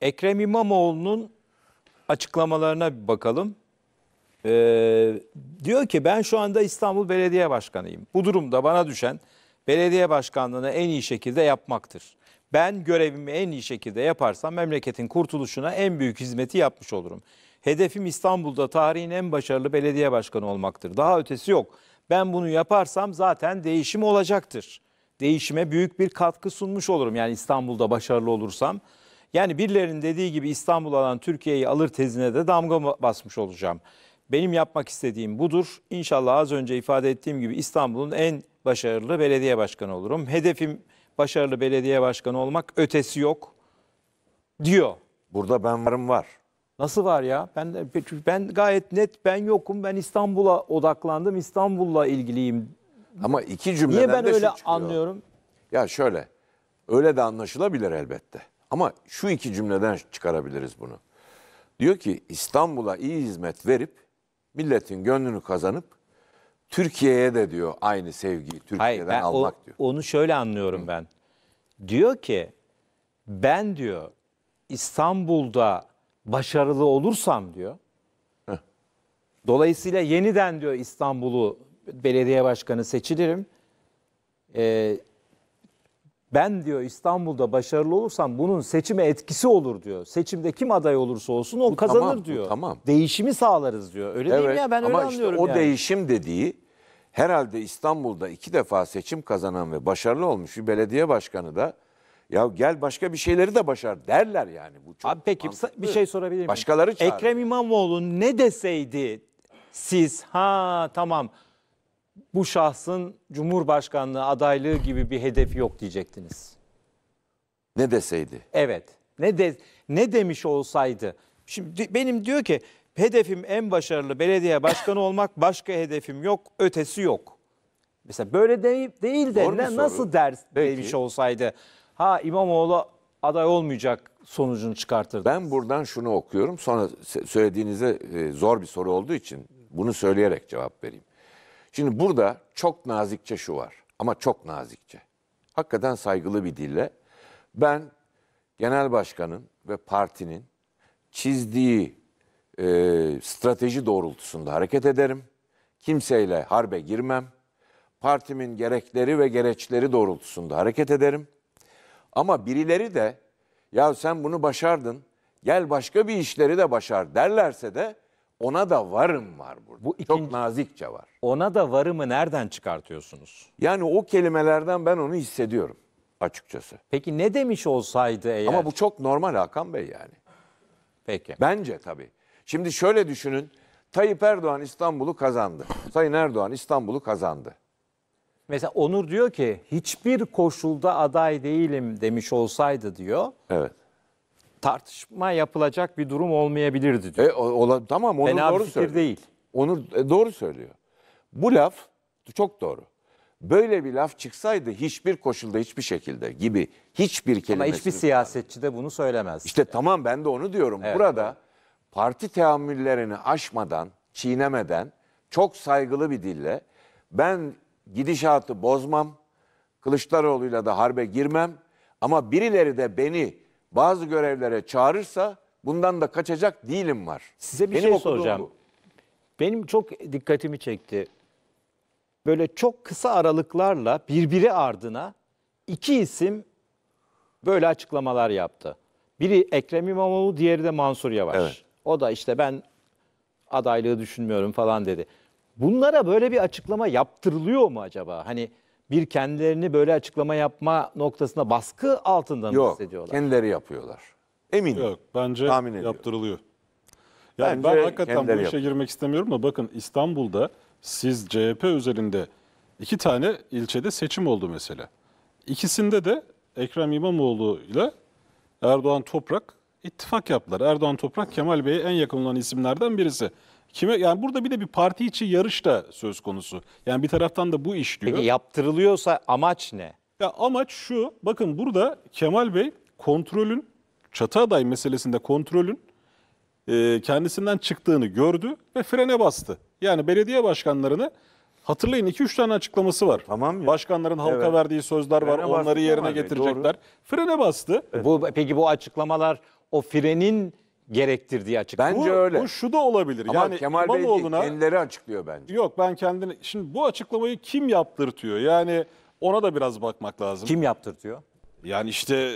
Ekrem İmamoğlu'nun açıklamalarına bir bakalım. Ee, diyor ki ben şu anda İstanbul Belediye Başkanıyım. Bu durumda bana düşen belediye başkanlığını en iyi şekilde yapmaktır. Ben görevimi en iyi şekilde yaparsam memleketin kurtuluşuna en büyük hizmeti yapmış olurum. Hedefim İstanbul'da tarihin en başarılı belediye başkanı olmaktır. Daha ötesi yok. Ben bunu yaparsam zaten değişim olacaktır. Değişime büyük bir katkı sunmuş olurum. Yani İstanbul'da başarılı olursam yani birilerinin dediği gibi İstanbul alan Türkiye'yi alır tezine de damga basmış olacağım. Benim yapmak istediğim budur. İnşallah az önce ifade ettiğim gibi İstanbul'un en başarılı belediye başkanı olurum. Hedefim başarılı belediye başkanı olmak ötesi yok diyor. Burada ben varım var. Nasıl var ya? Ben de, ben gayet net ben yokum. Ben İstanbul'a odaklandım. İstanbul'la ilgiliyim. Ama iki cümleden Niye ben de öyle şu anlıyorum? Ya şöyle. Öyle de anlaşılabilir elbette. Ama şu iki cümleden çıkarabiliriz bunu. Diyor ki İstanbul'a iyi hizmet verip milletin gönlünü kazanıp Türkiye'ye de diyor aynı sevgiyi Türkiye'den Hayır, almak o, diyor. Onu şöyle anlıyorum Hı. ben. Diyor ki ben diyor İstanbul'da başarılı olursam diyor. Heh. Dolayısıyla yeniden diyor İstanbul'u belediye başkanı seçilirim. Ee, ben diyor İstanbul'da başarılı olursam bunun seçime etkisi olur diyor. Seçimde kim aday olursa olsun o bu kazanır tamam, diyor. Tamam. Değişimi sağlarız diyor. Öyle evet, değil mi ya ben öyle işte o yani. değişim dediği herhalde İstanbul'da iki defa seçim kazanan ve başarılı olmuş bir belediye başkanı da ya gel başka bir şeyleri de başar derler yani. Bu çok Abi peki mantıklı. bir şey sorabilir miyim? Başkaları çağırır. Ekrem İmamoğlu ne deseydi siz ha tamam bu şahsın Cumhurbaşkanlığı adaylığı gibi bir hedefi yok diyecektiniz. Ne deseydi? Evet. Ne de ne demiş olsaydı? Şimdi benim diyor ki hedefim en başarılı belediye başkanı olmak, başka hedefim yok, ötesi yok. Mesela böyle değil, değil de ne, nasıl ders Peki. demiş olsaydı? Ha İmamoğlu aday olmayacak sonucunu çıkartırdı. Ben buradan şunu okuyorum. Sonra söylediğinize e, zor bir soru olduğu için bunu söyleyerek cevap vereyim. Şimdi burada çok nazikçe şu var ama çok nazikçe. Hakikaten saygılı bir dille ben genel başkanın ve partinin çizdiği e, strateji doğrultusunda hareket ederim. Kimseyle harbe girmem. Partimin gerekleri ve gereçleri doğrultusunda hareket ederim. Ama birileri de ya sen bunu başardın, gel başka bir işleri de başar derlerse de ona da varım var burada. Bu ikinci, Çok nazikçe var. Ona da varımı nereden çıkartıyorsunuz? Yani o kelimelerden ben onu hissediyorum açıkçası. Peki ne demiş olsaydı eğer? Ama bu çok normal Hakan Bey yani. Peki. Bence tabii. Şimdi şöyle düşünün. Tayyip Erdoğan İstanbul'u kazandı. Sayın Erdoğan İstanbul'u kazandı. Mesela Onur diyor ki hiçbir koşulda aday değilim demiş olsaydı diyor. Evet tartışma yapılacak bir durum olmayabilirdi diyor. E, ola, tamam onu doğru bir fikir söylüyor. değil. Onur e, doğru söylüyor. Bu laf çok doğru. Böyle bir laf çıksaydı hiçbir koşulda hiçbir şekilde gibi hiçbir kelime. Ama hiçbir siyasetçi de bunu söylemez. İşte tamam ben de onu diyorum. Evet, Burada evet. parti teamüllerini aşmadan, çiğnemeden çok saygılı bir dille ben gidişatı bozmam. Kılıçdaroğlu'yla da harbe girmem ama birileri de beni bazı görevlere çağırırsa bundan da kaçacak değilim var. Size bir Benim şey soracağım. Bu. Benim çok dikkatimi çekti. Böyle çok kısa aralıklarla birbiri ardına iki isim böyle açıklamalar yaptı. Biri Ekrem İmamoğlu, diğeri de Mansur Yavaş. Evet. O da işte ben adaylığı düşünmüyorum falan dedi. Bunlara böyle bir açıklama yaptırılıyor mu acaba? Hani bir kendilerini böyle açıklama yapma noktasında baskı altında mı Yok, hissediyorlar? kendileri yapıyorlar. Eminim. Yok bence Tahmin yaptırılıyor. Yani Bence ben hakikaten bu işe yapıyor. girmek istemiyorum da bakın İstanbul'da siz CHP üzerinde iki tane ilçede seçim oldu mesela. İkisinde de Ekrem İmamoğlu ile Erdoğan Toprak ittifak yaptılar. Erdoğan Toprak Kemal Bey'e en yakın olan isimlerden birisi. Kime yani burada bir de bir parti içi yarış da söz konusu. Yani bir taraftan da bu işliyor. Peki yaptırılıyorsa amaç ne? Ya amaç şu. Bakın burada Kemal Bey kontrolün çatı aday meselesinde kontrolün e, kendisinden çıktığını gördü ve frene bastı. Yani belediye başkanlarını hatırlayın 2-3 tane açıklaması var. Tamam ya. Başkanların halka evet. verdiği sözler frene var. Onları yerine Kemal getirecekler. doğru. Frene bastı. Evet. Bu peki bu açıklamalar o frenin gerektirdiği açık. Bence bu, öyle. Bu şu da olabilir. Ama yani Kemal Bey kendileri açıklıyor bence. Yok ben kendini... Şimdi bu açıklamayı kim yaptırtıyor? Yani ona da biraz bakmak lazım. Kim yaptırtıyor? Yani işte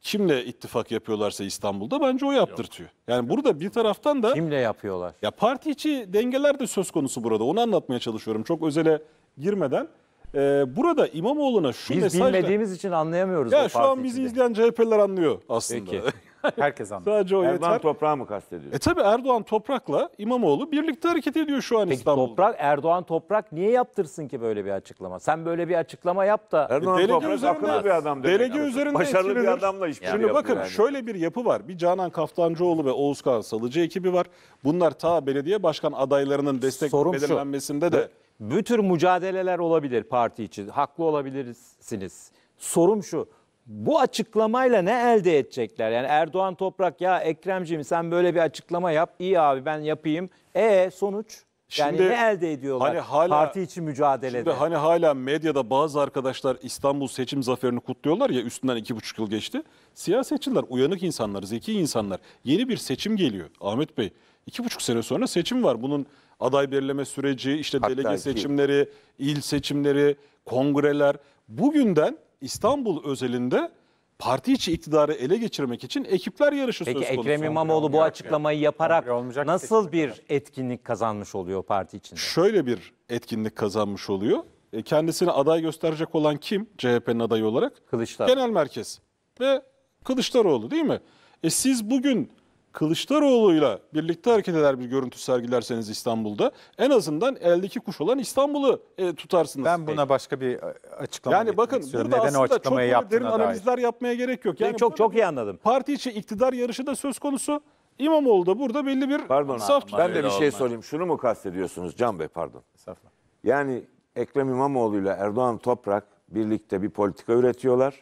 kimle ittifak yapıyorlarsa İstanbul'da bence o yaptırtıyor. Yani burada bir taraftan da... Kimle yapıyorlar? Ya parti içi dengeler de söz konusu burada. Onu anlatmaya çalışıyorum çok özele girmeden. Ee, burada İmamoğlu'na şu Biz mesajla... Biz bilmediğimiz için anlayamıyoruz. Ya şu an bizi izleyen CHP'ler anlıyor aslında. Peki. Herkes anladı. Sadece o Erdoğan yeter. toprağı mı kastediyorsun? E tabi Erdoğan Toprak'la İmamoğlu birlikte hareket ediyor şu an Peki İstanbul'da. Toprak, Erdoğan Toprak niye yaptırsın ki böyle bir açıklama? Sen böyle bir açıklama yap da Erdoğan e, Delege Toprak üzerinde- akıllı bir adam demek. delege üzerinde Başarılı bir etkilenir. adamla işbirliği Şimdi bakın yani. şöyle bir yapı var. Bir Canan Kaftancıoğlu ve Oğuzkan Salıcı ekibi var. Bunlar ta belediye başkan adaylarının destek Sorum şu. belirlenmesinde de bütün mücadeleler olabilir parti için. Haklı olabilirsiniz. Sorum şu bu açıklamayla ne elde edecekler? Yani Erdoğan Toprak ya Ekremciğim sen böyle bir açıklama yap. iyi abi ben yapayım. E sonuç? Yani Şimdi, ne elde ediyorlar hani hala, parti için mücadelede? Şimdi hani hala medyada bazı arkadaşlar İstanbul seçim zaferini kutluyorlar ya üstünden iki buçuk yıl geçti. Siyasetçiler uyanık insanlar, zeki insanlar. Yeni bir seçim geliyor Ahmet Bey. İki buçuk sene sonra seçim var. Bunun aday belirleme süreci, işte Hatta delege seçimleri, il seçimleri, kongreler. Bugünden İstanbul özelinde parti içi iktidarı ele geçirmek için ekipler yarışı Peki söz konusu. Ekrem İmamoğlu bu açıklamayı yaparak nasıl bir etkinlik kazanmış oluyor parti içinde? Şöyle bir etkinlik kazanmış oluyor. E, kendisini aday gösterecek olan kim CHP'nin adayı olarak? Kılıçdaroğlu. Genel merkez ve Kılıçdaroğlu değil mi? E siz bugün Kılıçdaroğlu'yla birlikte hareket eder bir görüntü sergilerseniz İstanbul'da en azından eldeki kuş olan İstanbul'u e, tutarsınız. Ben buna başka bir e, açıklama Yani bakın istiyorum. burada Neden aslında çok derin dair. analizler yapmaya gerek yok. Yani çok çok iyi anladım. Parti içi iktidar yarışı da söz konusu. İmamoğlu da burada belli bir pardon, saf Ben de bir şey olmaz. sorayım. Şunu mu kastediyorsunuz Can Bey pardon. Estağfurullah. Yani Ekrem İmamoğlu ile Erdoğan Toprak birlikte bir politika üretiyorlar.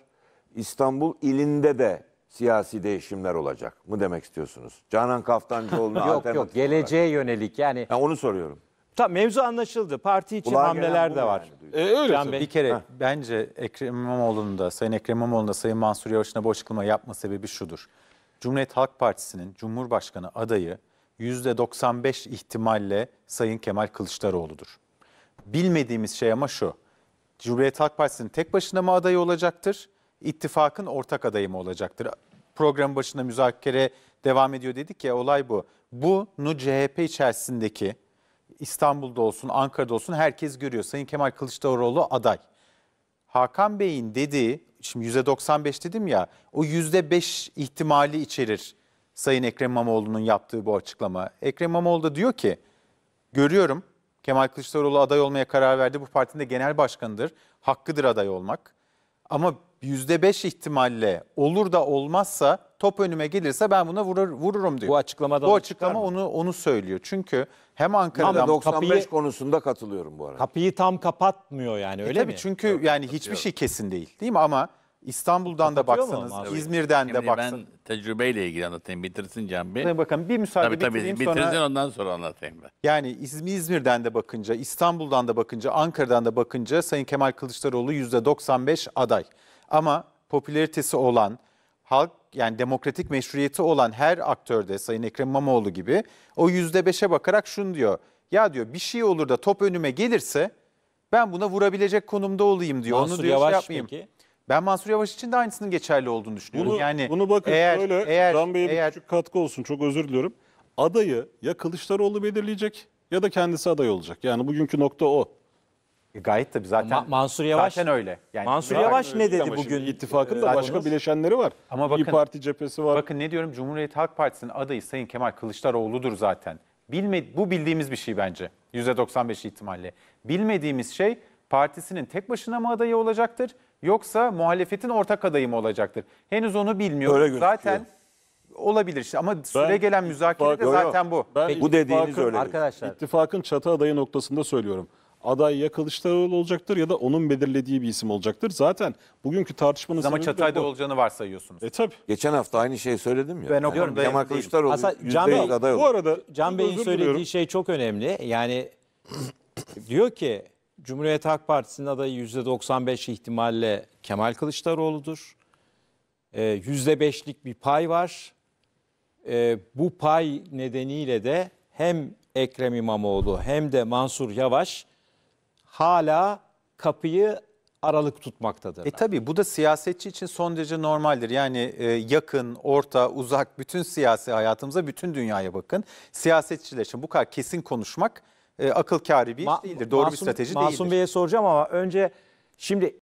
İstanbul ilinde de siyasi değişimler olacak mı demek istiyorsunuz? Canan Kaftancıoğlu'na yok yok geleceğe olarak. yönelik yani. Ha, onu soruyorum. Tam mevzu anlaşıldı. Parti için Kulağa hamleler de var. Yani. E, öyle Can Bey. Bir kere Heh. bence Ekrem İmamoğlu'nun da Sayın Ekrem İmamoğlu'nun da Sayın Mansur Yavaş'ın bu açıklama yapma sebebi şudur. Cumhuriyet Halk Partisi'nin Cumhurbaşkanı adayı %95 ihtimalle Sayın Kemal Kılıçdaroğlu'dur. Bilmediğimiz şey ama şu. Cumhuriyet Halk Partisi'nin tek başına mı adayı olacaktır? ittifakın ortak adayı mı olacaktır? Program başında müzakere devam ediyor dedik ya olay bu. Bunu CHP içerisindeki İstanbul'da olsun, Ankara'da olsun herkes görüyor. Sayın Kemal Kılıçdaroğlu aday. Hakan Bey'in dediği, şimdi %95 dedim ya, o %5 ihtimali içerir Sayın Ekrem İmamoğlu'nun yaptığı bu açıklama. Ekrem İmamoğlu da diyor ki, görüyorum Kemal Kılıçdaroğlu aday olmaya karar verdi. Bu partinin de genel başkanıdır. Hakkıdır aday olmak. Ama %5 ihtimalle olur da olmazsa top önüme gelirse ben buna vurur, vururum diyor. Bu açıklamadan Bu açıklama onu onu söylüyor. Çünkü hem Ankara'dan Ama 95 kapıyı, konusunda katılıyorum bu arada. Kapıyı tam kapatmıyor yani e öyle e tabii mi? Çünkü Yok, yani hiçbir şey kesin değil değil mi ama İstanbul'dan da Kapatıyor mu ama baksanız, İzmir'den de baksanız. ben tecrübeyle ilgili anlatayım. Bitirsin Can Bey. Bakın bir müsaade Tabii tabii bitireyim bitirsin sonra. ondan sonra anlatayım ben. Yani İzmir'den de bakınca, İstanbul'dan da bakınca, Ankara'dan da bakınca Sayın Kemal Kılıçdaroğlu %95 aday. Ama popülaritesi olan, halk yani demokratik meşruiyeti olan her aktörde Sayın Ekrem İmamoğlu gibi o %5'e bakarak şunu diyor. Ya diyor bir şey olur da top önüme gelirse ben buna vurabilecek konumda olayım diyor. Mansur Onu diyor şey Yavaş yapmayayım. peki? Ben Mansur Yavaş için de aynısının geçerli olduğunu düşünüyorum. Bunu, yani bunu bakın eğer, şöyle eğer, Can Bey'e eğer, bir küçük katkı olsun çok özür diliyorum. Adayı ya Kılıçdaroğlu belirleyecek ya da kendisi aday olacak. Yani bugünkü nokta o. E gayet tabii zaten Ma Mansur Yavaş zaten öyle. Yani Mansur Yavaş ne dedi bugün? İttifakın da başka olur. bileşenleri var. Ama bakın, İyi Parti cephesi var. Bakın ne diyorum Cumhuriyet Halk Partisi'nin adayı Sayın Kemal Kılıçdaroğlu'dur zaten. Bilme, bu bildiğimiz bir şey bence. %95 ihtimalle. Bilmediğimiz şey partisinin tek başına mı adayı olacaktır? yoksa muhalefetin ortak adayı mı olacaktır? Henüz onu bilmiyorum. Zaten olabilir işte ama süre Ben- gelen müzakere de zaten bu. Ben Peki, bu dediğiniz öyle. Arkadaşlar İttifakın çatı adayı noktasında söylüyorum. Aday ya Kılıçdaroğlu olacaktır ya da onun belirlediği bir isim olacaktır. Zaten bugünkü tartışmanın Ama sebebi de çatayda olacağını varsayıyorsunuz. E tabi. Geçen hafta aynı şeyi söyledim ya. Ben o konuda emin Kemal değilim. Kılıçdaroğlu Aslında Can Bey, Bu arada Can Bey'in özür diliyorum. söylediği şey çok önemli. Yani diyor ki Cumhuriyet Halk Partisi'nin adayı %95 ihtimalle Kemal Kılıçdaroğlu'dur. E, ee, %5'lik bir pay var. E, bu pay nedeniyle de hem Ekrem İmamoğlu hem de Mansur Yavaş hala kapıyı aralık tutmaktadır. E tabii bu da siyasetçi için son derece normaldir. Yani e, yakın, orta, uzak bütün siyasi hayatımıza, bütün dünyaya bakın. Siyasetçiler için bu kadar kesin konuşmak e, akıl kârı bir iş değildir. Doğru Masum, bir strateji Masum değildir. Masum Bey'e soracağım ama önce şimdi